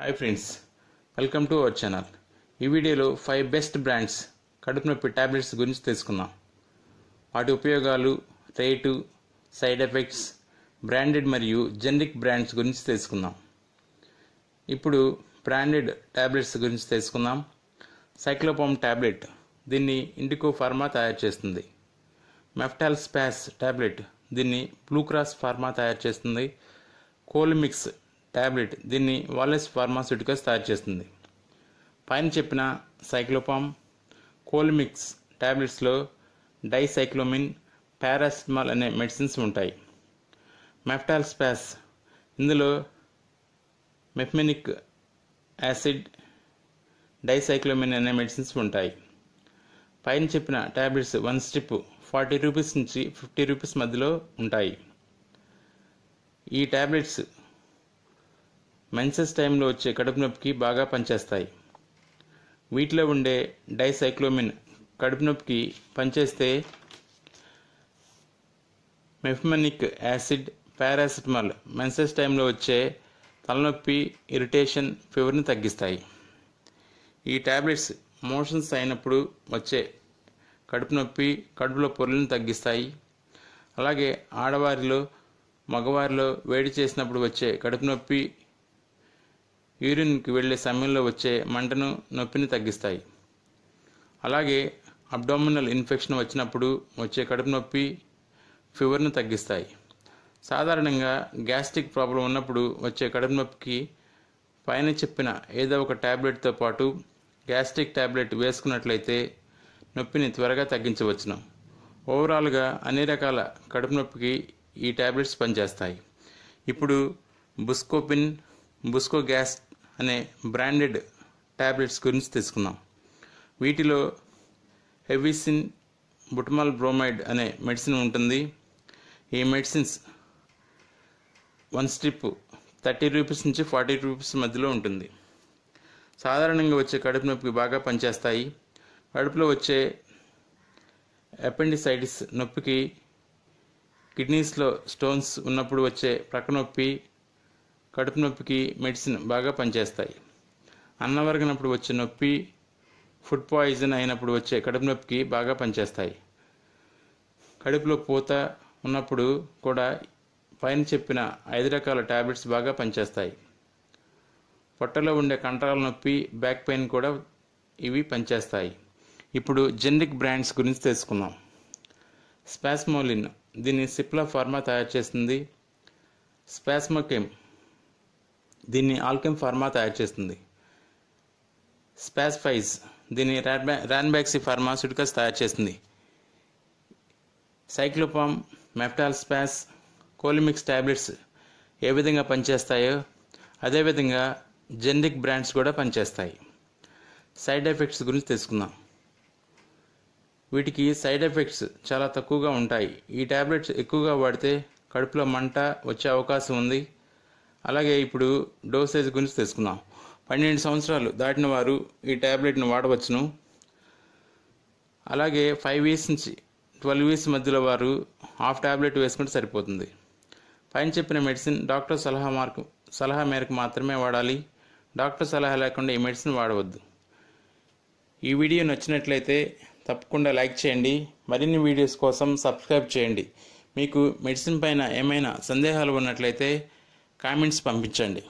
hi friends welcome to our channel ఈ వీడియోలో five best brands కడుపు నొప్పి ట్యాబ్లెట్స్ గురించి తెలుసుకుందాం వాటి ఉపయోగాలు రేటు సైడ్ ఎఫెక్ట్స్ బ్రాండెడ్ మరియు జెనరిక్ బ్రాండ్స్ గురించి తెలుసుకుందాం ఇప్పుడు బ్రాండెడ్ ట్యాబ్లెట్స్ గురించి తెలుసుకుందాం సైక్లోపామ్ ట్యాబ్లెట్ దీన్ని ఇండికో ఫార్మా తయారు చేస్తుంది మెఫ్టాల్ స్పాస్ ట్యాబ్లెట్ దీన్ని బ్లూ క్రాస్ ఫార్మా తయారు చేస్తుంది కోలిమిక్స్ ట్యాబ్లెట్ దీన్ని వాలెస్ ఫార్మాస్యూటికల్స్ తయారు చేస్తుంది పైన చెప్పిన సైక్లోపామ్ కోల్మిక్స్ ట్యాబ్లెట్స్లో డైసైక్లోమిన్ పారాసిటమాల్ అనే మెడిసిన్స్ ఉంటాయి మెఫ్టాల్ స్పాస్ ఇందులో మెఫ్మెనిక్ యాసిడ్ డైసైక్లోమిన్ అనే మెడిసిన్స్ ఉంటాయి పైన చెప్పిన tablets one strip forty rupees నుంచి ఫిఫ్టీ రూపీస్ మధ్యలో ఉంటాయి ఈ ట్యాబ్లెట్స్ మెన్సెస్ టైంలో వచ్చే కడుపు నొప్పికి బాగా పనిచేస్తాయి వీటిలో ఉండే డైసైక్లోమిన్ కడుపు నొప్పికి పనిచేస్తే మెఫ్మెనిక్ యాసిడ్ పారాసిటమాల్ మెన్సెస్ టైంలో వచ్చే తలనొప్పి ఇరిటేషన్ ఫీవర్ని తగ్గిస్తాయి ఈ ట్యాబ్లెట్స్ మోషన్స్ అయినప్పుడు వచ్చే కడుపు నొప్పి కడుపులో పొరులను తగ్గిస్తాయి అలాగే ఆడవారిలో మగవారిలో వేడి చేసినప్పుడు వచ్చే కడుపు నొప్పి యూరిన్కి వెళ్ళే సమయంలో వచ్చే మంటను నొప్పిని తగ్గిస్తాయి అలాగే అబ్డామినల్ ఇన్ఫెక్షన్ వచ్చినప్పుడు వచ్చే కడుపు నొప్పి ఫీవర్ను తగ్గిస్తాయి సాధారణంగా గ్యాస్ట్రిక్ ప్రాబ్లం ఉన్నప్పుడు వచ్చే కడుపు నొప్పికి పైన చెప్పిన ఏదో ఒక ట్యాబ్లెట్తో పాటు గ్యాస్ట్రిక్ ట్యాబ్లెట్ వేసుకున్నట్లయితే నొప్పిని త్వరగా తగ్గించవచ్చును ఓవరాల్గా అన్ని రకాల కడుపు నొప్పికి ఈ ట్యాబ్లెట్స్ పనిచేస్తాయి ఇప్పుడు బుస్కోపిన్ బుస్కో గ్యాస్ అనే బ్రాండెడ్ ట్యాబ్లెట్స్ గురించి తెలుసుకుందాం వీటిలో హెవీసిన్ బుటమాల్ బ్రోమైడ్ అనే మెడిసిన్ ఉంటుంది ఈ medicines one strip thirty rupees నుంచి ఫార్టీ రూపీస్ మధ్యలో ఉంటుంది సాధారణంగా వచ్చే కడుపు నొప్పికి బాగా పనిచేస్తాయి కడుపులో వచ్చే అపెండిసైటిస్ నొప్పికి కిడ్నీస్లో స్టోన్స్ ఉన్నప్పుడు వచ్చే ప్రక్కనొప్పి కడుపు నొప్పికి మెడిసిన్ బాగా పనిచేస్తాయి అన్నవరగినప్పుడు వచ్చే నొప్పి ఫుడ్ పాయిజన్ అయినప్పుడు వచ్చే కడుపు నొప్పికి బాగా పనిచేస్తాయి కడుపులో పూత ఉన్నప్పుడు కూడా పైన చెప్పిన ఐదు రకాల ట్యాబ్లెట్స్ బాగా పనిచేస్తాయి పొట్టలో ఉండే కంట్రాల నొప్పి బ్యాక్ పెయిన్ కూడా ఇవి పనిచేస్తాయి ఇప్పుడు జెనరిక్ బ్రాండ్స్ గురించి తెలుసుకుందాం స్పాస్మోలిన్ దీన్ని సిప్లా ఫార్మా తయారు చేస్తుంది స్పాస్మోకెమ్ దీన్ని ఆల్కెమ్ ఫార్మా తయారు చేస్తుంది స్పాస్ఫైజ్ దీన్ని ర్యాన్బ్యాక్సీ ఫార్మాసిటికల్స్ తయారు చేస్తుంది సైక్లోపామ్ మెప్టాల్ స్పాస్ కోలిమిక్స్ ట్యాబ్లెట్స్ ఏ విధంగా పనిచేస్తాయో అదేవిధంగా జెనరిక్ బ్రాండ్స్ కూడా పనిచేస్తాయి సైడ్ ఎఫెక్ట్స్ గురించి తెలుసుకుందాం వీటికి సైడ్ ఎఫెక్ట్స్ చాలా తక్కువగా ఉంటాయి ఈ ట్యాబ్లెట్స్ ఎక్కువగా వాడితే కడుపులో మంట వచ్చే అవకాశం ఉంది అలాగే ఇప్పుడు డోసేజ్ గురించి తెలుసుకుందాం పన్నెండు సంవత్సరాలు దాటిన వారు ఈ ట్యాబ్లెట్ను వాడవచ్చును అలాగే ఫైవ్ ఇయర్స్ నుంచి ట్వెల్వ్ ఇయర్స్ మధ్యలో వారు హాఫ్ ట్యాబ్లెట్ వేసుకుంటే సరిపోతుంది పైన చెప్పిన మెడిసిన్ డాక్టర్ సలహా మార్కు సలహా మేరకు మాత్రమే వాడాలి డాక్టర్ సలహా లేకుండా ఈ మెడిసిన్ వాడవద్దు ఈ వీడియో నచ్చినట్లయితే తప్పకుండా లైక్ చేయండి మరిన్ని వీడియోస్ కోసం సబ్స్క్రైబ్ చేయండి మీకు మెడిసిన్ పైన ఏమైనా సందేహాలు ఉన్నట్లయితే కామెంట్స్ పంపించండి